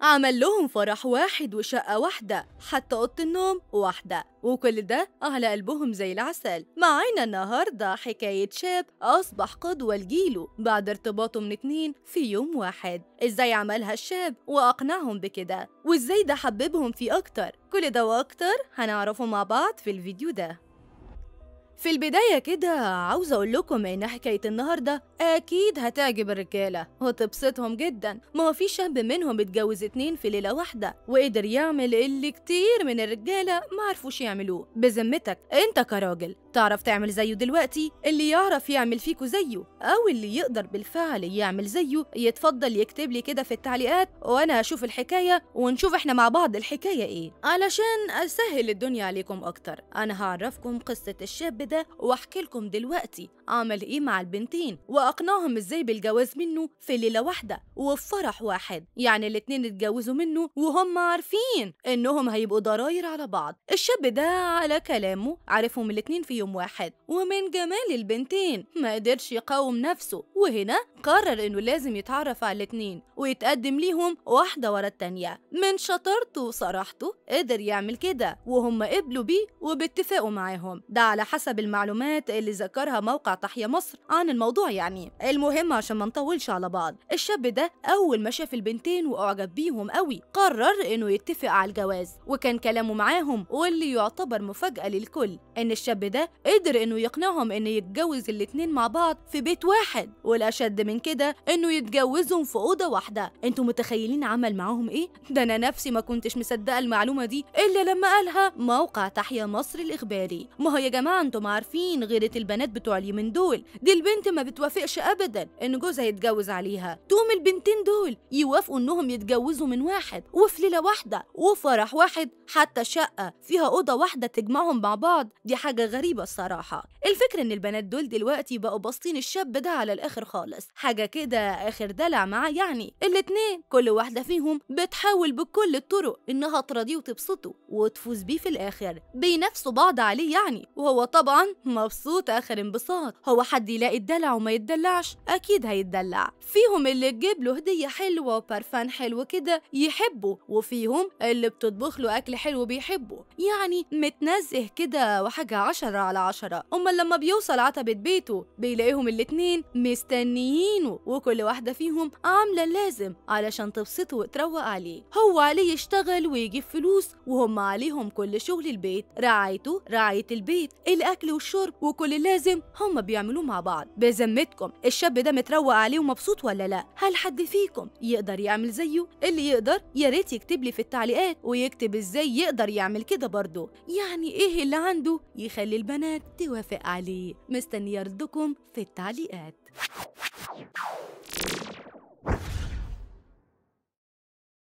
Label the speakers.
Speaker 1: عمل لهم فرح واحد وشقة واحدة حتى أوضة النوم واحدة وكل ده على قلبهم زي العسل معانا النهاردة حكاية شاب أصبح قدوة لجيله بعد ارتباطه من اتنين في يوم واحد ازاي عملها الشاب وأقنعهم بكده وازاي ده حببهم فيه أكتر كل ده وأكتر هنعرفه مع بعض في الفيديو ده في البداية كده عاوزة أقول لكم إن حكاية النهاردة أكيد هتعجب الرجالة وتبسطهم جدا ما هو في شاب منهم اتجوز اتنين في ليلة واحدة وقدر يعمل اللي كتير من الرجالة ما عرفوش يعملوه بذمتك أنت كراجل تعرف تعمل زيه دلوقتي اللي يعرف يعمل فيكو زيه أو اللي يقدر بالفعل يعمل زيه يتفضل يكتب لي كده في التعليقات وأنا أشوف الحكاية ونشوف إحنا مع بعض الحكاية إيه علشان أسهل الدنيا عليكم أكتر أنا هعرفكم قصة الشاب ده واحكي لكم دلوقتي عمل ايه مع البنتين واقنعهم ازاي بالجواز منه في ليله واحده وفي فرح واحد يعني الاتنين اتجوزوا منه وهم عارفين انهم هيبقوا ضراير على بعض الشاب ده على كلامه عرفهم الاتنين في يوم واحد ومن جمال البنتين ما قدرش يقاوم نفسه وهنا قرر انه لازم يتعرف على الاتنين ويتقدم ليهم واحده ورا التانيه من شطارته وصراحته قدر يعمل كده وهم قبلوا بيه وباتفاقوا معاهم ده على حسب بالمعلومات اللي ذكرها موقع تحيا مصر عن الموضوع يعني المهم عشان ما نطولش على بعض الشاب ده أول ما شاف البنتين وأعجب بيهم قوي قرر إنه يتفق على الجواز وكان كلامه معاهم واللي يعتبر مفاجأة للكل إن الشاب ده قدر إنه يقنعهم إنه يتجوز الاتنين مع بعض في بيت واحد والأشد من كده إنه يتجوزهم في أوضة واحدة أنتوا متخيلين عمل معاهم إيه؟ ده أنا نفسي ما كنتش مصدقة المعلومة دي إلا لما قالها موقع تحيا مصر الإخباري ما هو يا جماعة أنتم عارفين غيرة البنات بتوع اليمن دول دي البنت ما بتوافقش ابدا ان جوزها يتجوز عليها تقوم البنتين دول يوافقوا انهم يتجوزوا من واحد وفي ليله واحده وفرح واحد حتى شقه فيها اوضه واحده تجمعهم مع بعض دي حاجه غريبه الصراحه الفكره ان البنات دول دلوقتي بقوا باصين الشاب ده على الاخر خالص حاجه كده اخر دلع معاه يعني الاتنين كل واحده فيهم بتحاول بكل الطرق انها ترضيه وتبسطه وتفوز بيه في الاخر بينافسوا بعض عليه يعني وهو طبعا طبعا مبسوط اخر انبساط هو حد يلاقي الدلع وما يتدلعش اكيد هيتدلع فيهم اللي تجيب له هديه حلوه وبرفان حلو كده يحبه وفيهم اللي بتطبخ له اكل حلو بيحبه يعني متنزه كده وحاجه عشرة على عشرة امال لما بيوصل عتبه بيته بيلاقيهم الاتنين مستنيينه وكل واحده فيهم عامله اللازم علشان تبسطه وتروق عليه هو عليه يشتغل ويجيب فلوس وهم عليهم كل شغل البيت رعايته رعايه البيت الاكل الأكل والشرب وكل اللازم هم بيعملوه مع بعض بذمتكم الشاب ده متروق عليه ومبسوط ولا لا هل حد فيكم يقدر يعمل زيه اللي يقدر يا ريت يكتب لي في التعليقات ويكتب ازاي يقدر يعمل كده برضه يعني ايه اللي عنده يخلي البنات توافق عليه مستنيه ردكم في التعليقات